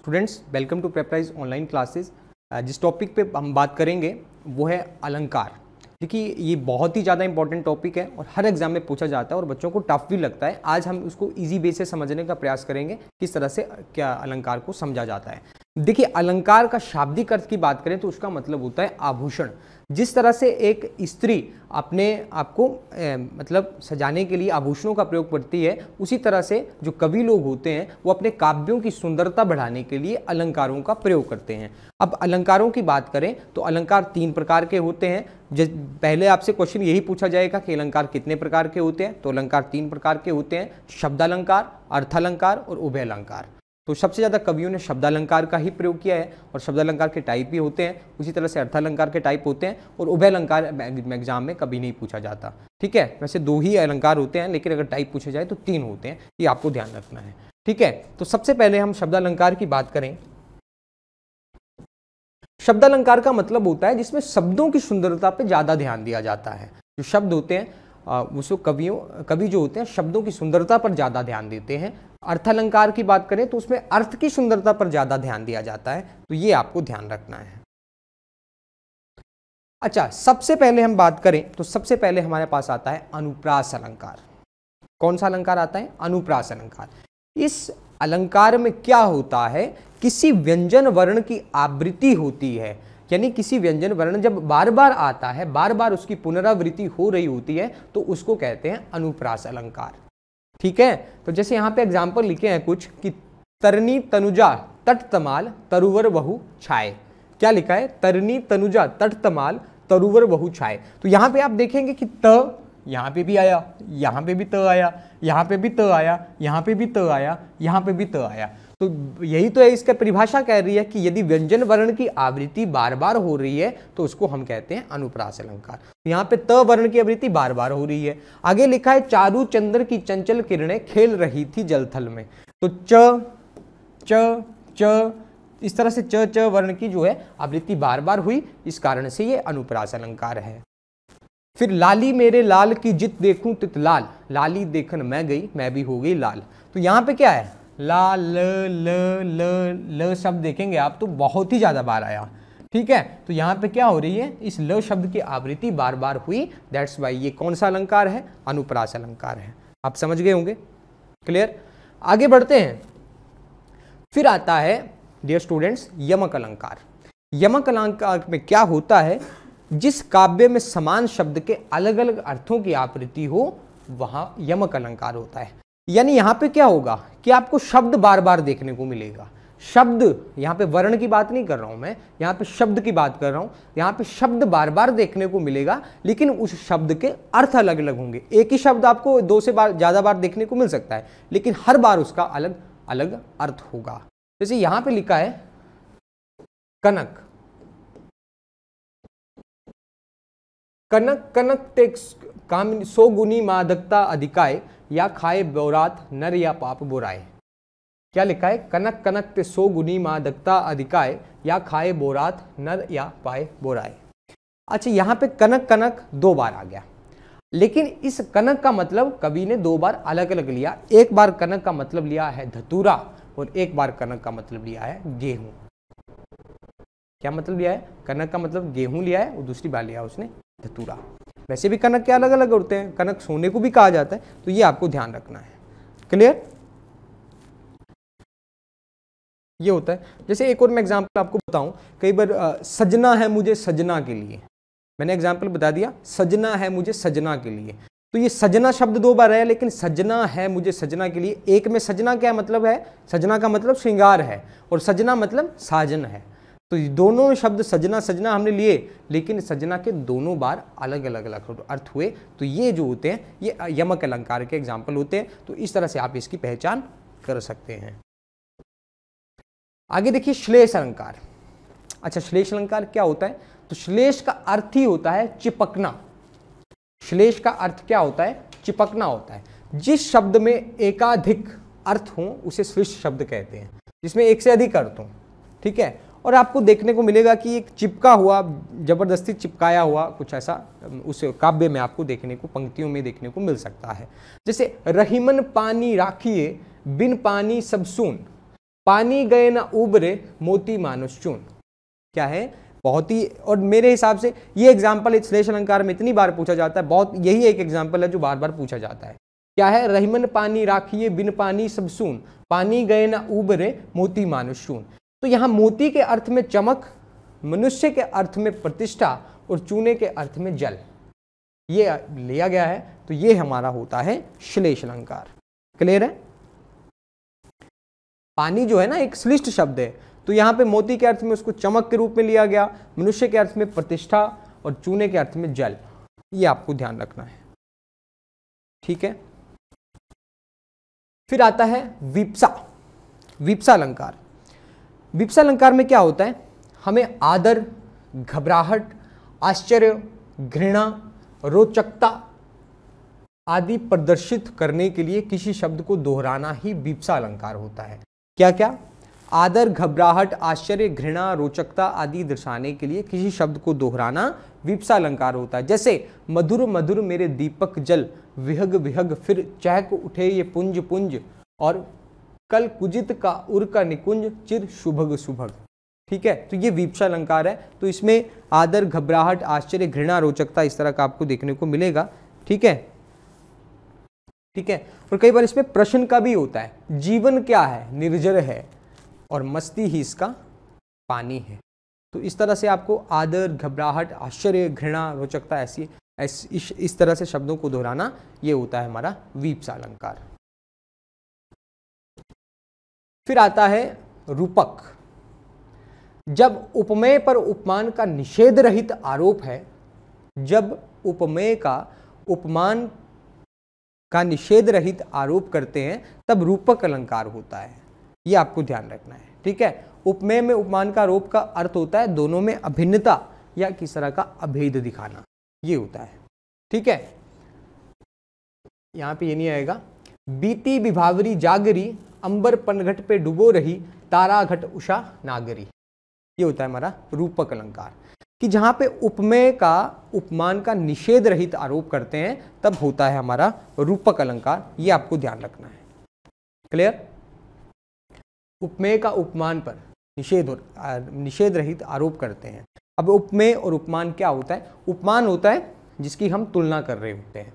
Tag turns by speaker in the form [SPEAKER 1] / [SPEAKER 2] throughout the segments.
[SPEAKER 1] students welcome to Preparise online classes जिस topic पे हम बात करेंगे वो है अलंकार देखिए ये बहुत ही ज़्यादा इंपॉर्टेंट टॉपिक है और हर एग्जाम में पूछा जाता है और बच्चों को टफ भी लगता है आज हम उसको इजी बेस से समझने का प्रयास करेंगे किस तरह से क्या अलंकार को समझा जाता है देखिए अलंकार का शाब्दिक अर्थ की बात करें तो उसका मतलब होता है आभूषण जिस तरह से एक स्त्री अपने आप को मतलब सजाने के लिए आभूषणों का प्रयोग करती है उसी तरह से जो कवि लोग होते हैं वो अपने काव्यों की सुंदरता बढ़ाने के लिए अलंकारों का प्रयोग करते हैं अब अलंकारों की बात करें तो अलंकार तीन प्रकार के होते हैं जब पहले आपसे क्वेश्चन यही पूछा जाएगा कि अलंकार कितने प्रकार के होते हैं तो अलंकार तीन प्रकार के होते हैं शब्दालंकार अर्थालंकार और उभय अलंकार तो सबसे ज़्यादा कवियों ने शब्दालंकार का ही प्रयोग किया है और शब्दालंकार के टाइप ही होते हैं उसी तरह से अर्थालंकार के टाइप होते हैं और उभय अलंकार एग्जाम में कभी नहीं पूछा जाता ठीक है वैसे दो ही अलंकार होते हैं लेकिन अगर टाइप पूछे जाए तो तीन होते हैं ये आपको ध्यान रखना है ठीक है तो सबसे पहले हम शब्दालंकार की बात करें शब्दालंकार का मतलब होता है जिसमें शब्दों की सुंदरता पर ज़्यादा ध्यान दिया जाता है जो शब्द होते हैं उसको कवियों कवि जो होते हैं शब्दों की सुंदरता पर ज़्यादा ध्यान देते हैं अर्थालंकार की बात करें तो उसमें अर्थ की सुंदरता पर ज़्यादा ध्यान दिया जाता है तो ये आपको ध्यान रखना है अच्छा सबसे पहले हम बात करें तो सबसे पहले हमारे पास आता है अनुप्रास अलंकार कौन सा अलंकार आता है अनुप्रास अलंकार इस अलंकार में क्या होता है किसी व्यंजन वर्ण की आवृत्ति होती है यानी किसी व्यंजन वर्ण जब बार बार आता है बार बार उसकी पुनरावृत्ति हो रही होती है तो उसको कहते हैं अनुप्रास अलंकार ठीक है तो जैसे यहाँ पे एग्जाम्पल लिखे हैं कुछ कि तरनी तनुजा तट तमाल तरुवर बहु छाए क्या लिखा है तरनी तनुजा तट तमाल तरुवर बहु छाए तो यहाँ पे आप देखेंगे कि त यहाँ पे भी आया यहाँ पे भी त आया यहाँ पे भी त आया यहाँ पे भी त आया यहाँ पे भी त आया तो यही तो है इसका परिभाषा कह रही है कि यदि व्यंजन वर्ण की आवृत्ति बार बार हो रही है तो उसको हम कहते हैं अनुप्रास अलंकार यहाँ पे त वर्ण की आवृत्ति बार बार हो रही है आगे लिखा है चारू चंद्र की चंचल किरणें खेल रही थी जलथल में तो च च च इस तरह से च च वर्ण की जो है आवृत्ति बार बार हुई इस कारण से ये अनुप्रास अलंकार है फिर लाली मेरे लाल की जित देखूं तित लाल लाली देखन मैं गई मैं भी हो गई लाल तो यहाँ पे क्या है ला ल ल ल ल शब्द देखेंगे आप तो बहुत ही ज़्यादा बार आया ठीक है तो यहाँ पे क्या हो रही है इस ल शब्द की आवृत्ति बार बार हुई दैट्स वाई ये कौन सा अलंकार है अनुप्रास अलंकार है आप समझ गए होंगे क्लियर आगे बढ़ते हैं फिर आता है डियर स्टूडेंट्स यमक अलंकार यमक अलंकार में क्या होता है जिस काव्य में समान शब्द के अलग अलग अर्थों की आवृत्ति हो वहाँ यमक अलंकार होता है यानी यहां पे क्या होगा कि आपको शब्द बार बार देखने को मिलेगा शब्द यहां पे वर्ण की बात नहीं कर रहा हूं मैं यहां पे शब्द की बात कर रहा हूं यहां पे शब्द बार बार देखने को मिलेगा लेकिन उस शब्द के अर्थ अलग अलग होंगे एक ही शब्द आपको दो से बार ज़्यादा बार देखने को मिल सकता है लेकिन हर बार उसका अलग अलग अर्थ होगा जैसे यहां पर लिखा है कनक कनक कनक टेक्स काम सो गुनी मादकता अधिकाय या खाए बौरात नर या पाप बोराए क्या लिखा है कनक कनक ते सो गुनी मादकता अधिकाय या खाए बोरात नर या पाए बोराए अच्छा यहाँ पे कनक कनक दो बार आ गया लेकिन इस कनक का मतलब कवि ने दो बार अलग अलग लिया एक बार कनक का मतलब लिया है धतूरा और एक बार कनक का मतलब लिया है गेहूं क्या मतलब लिया है कनक का मतलब गेहूं लिया है और दूसरी बार लिया उसने धतूरा वैसे भी कनक के अलग अलग होते हैं कनक सोने को भी कहा जाता है तो ये आपको ध्यान रखना है क्लियर ये होता है जैसे एक और मैं एग्जाम्पल आपको बताऊं कई बार आ, सजना है मुझे सजना के लिए मैंने एग्जाम्पल बता दिया सजना है मुझे सजना के लिए तो ये सजना शब्द दो बार है लेकिन सजना है मुझे सजना के लिए एक में सजना क्या मतलब है सजना का मतलब श्रृंगार है और सजना मतलब साजन है तो दोनों शब्द सजना सजना हमने लिए लेकिन सजना के दोनों बार अलग अलग अलग अर्थ हुए तो ये जो होते हैं ये यमक अलंकार के एग्जाम्पल होते हैं तो इस तरह से आप इसकी पहचान कर सकते हैं आगे देखिए श्लेष अलंकार अच्छा श्लेष अलंकार क्या होता है तो श्लेष का अर्थ ही होता है चिपकना श्लेष का अर्थ क्या होता है चिपकना होता है जिस शब्द में एकाधिक अर्थ हो उसे श्लेष शब्द कहते हैं जिसमें एक से अधिक अर्थ हो ठीक है और आपको देखने को मिलेगा कि एक चिपका हुआ ज़बरदस्ती चिपकाया हुआ कुछ ऐसा उस काव्य में आपको देखने को पंक्तियों में देखने को मिल सकता है जैसे रहीमन पानी राखिए बिन पानी सब सुन पानी गए ना उबरे मोती मानुष चून क्या है बहुत ही और मेरे हिसाब से ये एग्जाम्पल श्लेष अलंकार में इतनी बार पूछा जाता है बहुत यही एक एग्जाम्पल है जो बार बार पूछा जाता है क्या है रहीमन पानी राखिए बिन पानी सब सुन पानी गए ना उबरे मोती मानुष सून तो यहां मोती के अर्थ में चमक मनुष्य के अर्थ में प्रतिष्ठा और चूने के अर्थ में जल ये लिया गया है तो ये हमारा होता है श्लेष अलंकार क्लियर है पानी जो है ना एक श्लिष्ट शब्द है तो यहां पे मोती के अर्थ में उसको चमक के रूप में लिया गया मनुष्य के अर्थ में प्रतिष्ठा और चूने के अर्थ में जल ये आपको ध्यान रखना है ठीक है फिर आता है विप्सा विप्सा अलंकार विपसा अलंकार में क्या होता है हमें आदर घबराहट आश्चर्य घृणा रोचकता आदि प्रदर्शित करने के लिए किसी शब्द को दोहराना ही विपसा अलंकार होता है क्या क्या आदर घबराहट आश्चर्य घृणा रोचकता आदि दर्शाने के लिए किसी शब्द को दोहराना विपसा अलंकार होता है जैसे मधुर मधुर मेरे दीपक जल विहग विहग फिर चहक उठे ये पुंज पुंज और कल कुजित का उर का निकुंज चिर शुभग शुभग ठीक है तो ये वीपसा अलंकार है तो इसमें आदर घबराहट आश्चर्य घृणा रोचकता इस तरह का आपको देखने को मिलेगा ठीक है ठीक है और कई बार इसमें प्रश्न का भी होता है जीवन क्या है निर्जर है और मस्ती ही इसका पानी है तो इस तरह से आपको आदर घबराहट आश्चर्य घृणा रोचकता ऐसी इस, इस तरह से शब्दों को दोहराना ये होता है हमारा वीपसा अलंकार फिर आता है रूपक जब उपमेय पर उपमान का निषेध रहित आरोप है जब उपमेय का उपमान का निषेध रहित आरोप करते हैं तब रूपक अलंकार होता है ये आपको ध्यान रखना है ठीक है उपमेय में उपमान का आरोप का अर्थ होता है दोनों में अभिन्नता या किस तरह का अभेद दिखाना ये होता है ठीक है यहां पे ये नहीं आएगा बीती विभावरी जागरी अंबर पनघट पे डुबो रही तारा घट उषा नागरी ये होता है हमारा रूपक अलंकार कि जहाँ पे उपमेय का उपमान का निषेध रहित आरोप करते हैं तब होता है हमारा रूपक अलंकार ये आपको ध्यान रखना है क्लियर उपमेय का उपमान पर निषेध निषेध रहित आरोप करते हैं अब उपमेय और उपमान क्या होता है उपमान होता है जिसकी हम तुलना कर रहे होते हैं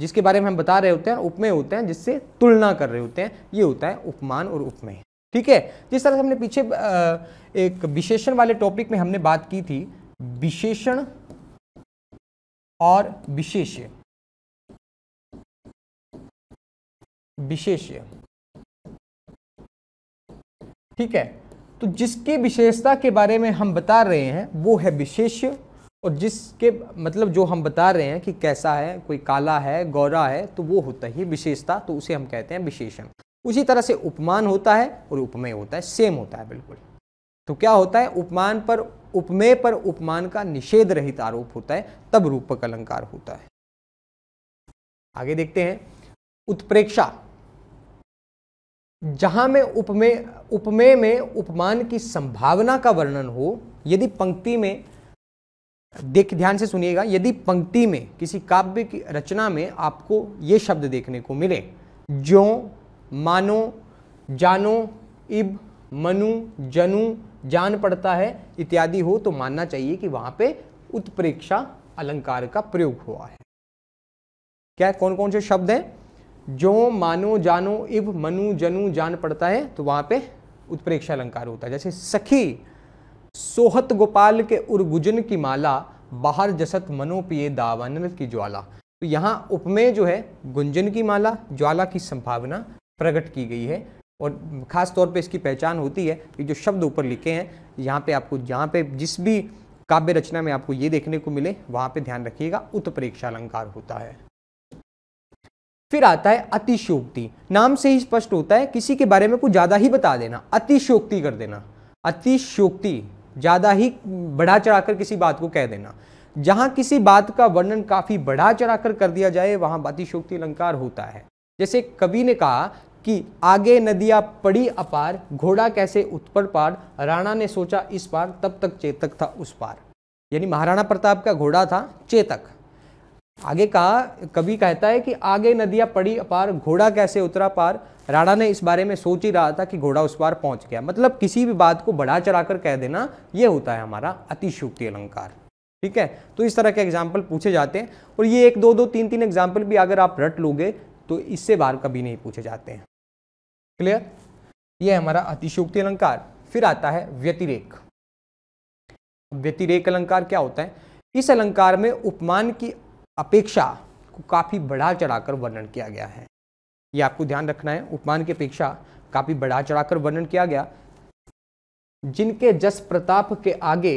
[SPEAKER 1] जिसके बारे में हम बता रहे होते हैं उपमेय होते हैं जिससे तुलना कर रहे होते हैं ये होता है उपमान और उपमेय ठीक है जिस तरह से हमने पीछे एक विशेषण वाले टॉपिक में हमने बात की थी विशेषण और विशेष विशेष ठीक है तो जिसकी विशेषता के बारे में हम बता रहे हैं वो है विशेष्य और जिसके मतलब जो हम बता रहे हैं कि कैसा है कोई काला है गौरा है तो वो होता ही विशेषता तो उसे हम कहते हैं विशेषण उसी तरह से उपमान होता है और उपमेय होता है सेम होता है बिल्कुल तो क्या होता है उपमान पर उपमेय पर उपमान का निषेध रहित आरोप होता है तब रूपक अलंकार होता है आगे देखते हैं उत्प्रेक्षा जहां में उपमेय उपमेय में उपमान की संभावना का वर्णन हो यदि पंक्ति में देख ध्यान से सुनिएगा यदि पंक्ति में किसी काव्य की रचना में आपको ये शब्द देखने को मिले जो मानो जानो इब मनु जनु जान पड़ता है इत्यादि हो तो मानना चाहिए कि वहां पे उत्प्रेक्षा अलंकार का प्रयोग हुआ है क्या कौन कौन से शब्द हैं जो मानो जानो इब मनु जनु जान पड़ता है तो वहां पे उत्प्रेक्षा अलंकार होता है जैसे सखी सोहत गोपाल के उर्गुजन की माला बाहर जसत मनो पिए दावानल की ज्वाला तो यहाँ उपमेय जो है गुंजन की माला ज्वाला की संभावना प्रकट की गई है और ख़ास तौर पे इसकी पहचान होती है कि जो शब्द ऊपर लिखे हैं यहाँ पे आपको जहाँ पे जिस भी काव्य रचना में आपको ये देखने को मिले वहाँ पे ध्यान रखिएगा उत्प्रेक्षा अलंकार होता है फिर आता है अतिशोक्ति नाम से ही स्पष्ट होता है किसी के बारे में कुछ ज़्यादा ही बता देना अतिशोक्ति कर देना अतिशोक्ति ज़्यादा ही बढ़ा चढ़ाकर किसी बात को कह देना जहाँ किसी बात का वर्णन काफ़ी बढ़ा चढ़ाकर कर दिया जाए वहाँ बातिशोक्ति अलंकार होता है जैसे कवि ने कहा कि आगे नदियाँ पड़ी अपार घोड़ा कैसे उत्पर पार राणा ने सोचा इस पार तब तक चेतक था उस पार यानी महाराणा प्रताप का घोड़ा था चेतक आगे कहा कवि कहता है कि आगे नदियाँ पड़ी अपार घोड़ा कैसे उतरा पार राणा ने इस बारे में सोच ही रहा था कि घोड़ा उस बार पहुंच गया मतलब किसी भी बात को बढ़ा चढ़ाकर कह देना ये होता है हमारा अतिशुक्ति अलंकार ठीक है तो इस तरह के एग्जाम्पल पूछे जाते हैं और ये एक दो दो तीन तीन एग्जाम्पल भी अगर आप रट लोगे तो इससे बाहर कभी नहीं पूछे जाते हैं क्लियर ये हमारा अतिशोक्ति अलंकार फिर आता है व्यतिरेक व्यतिरेक अलंकार क्या होता है इस अलंकार में उपमान की अपेक्षा को काफ़ी बढ़ा चढ़ाकर वर्णन किया गया है ये आपको ध्यान रखना है उपमान की अपेक्षा काफ़ी बढ़ा चढ़ाकर वर्णन किया गया जिनके जस प्रताप के आगे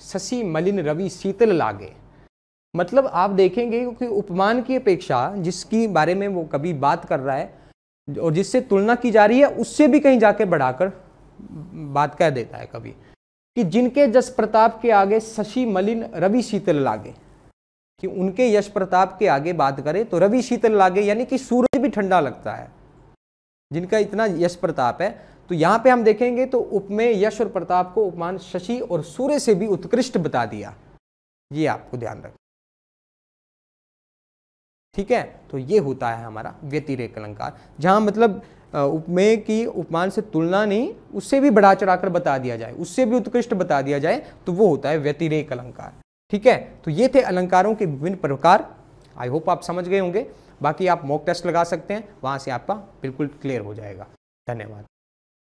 [SPEAKER 1] शशि मलिन रवि शीतल लागे मतलब आप देखेंगे कि उपमान की अपेक्षा जिसकी बारे में वो कभी बात कर रहा है और जिससे तुलना की जा रही है उससे भी कहीं जाके बढ़ाकर बात कह देता है कभी कि जिनके जस प्रताप के आगे शशि मलिन रवि शीतल लागे कि उनके यश प्रताप के आगे बात करें तो रवि शीतल लागे यानी कि सूरज भी ठंडा लगता है जिनका इतना यश प्रताप है तो यहाँ पे हम देखेंगे तो उपमेय यश और प्रताप को उपमान शशि और सूर्य से भी उत्कृष्ट बता दिया ये आपको ध्यान रख ठीक है तो ये होता है हमारा व्यतिरेक अलंकार जहाँ मतलब उपमेय की उपमान से तुलना नहीं उससे भी बढ़ा चढ़ाकर बता दिया जाए उससे भी उत्कृष्ट बता दिया जाए तो वो होता है व्यतिरेक अलंकार ठीक है तो ये थे अलंकारों के विभिन्न प्रकार आई होप आप समझ गए होंगे बाकी आप मॉक टेस्ट लगा सकते हैं वहाँ से आपका बिल्कुल क्लियर हो जाएगा धन्यवाद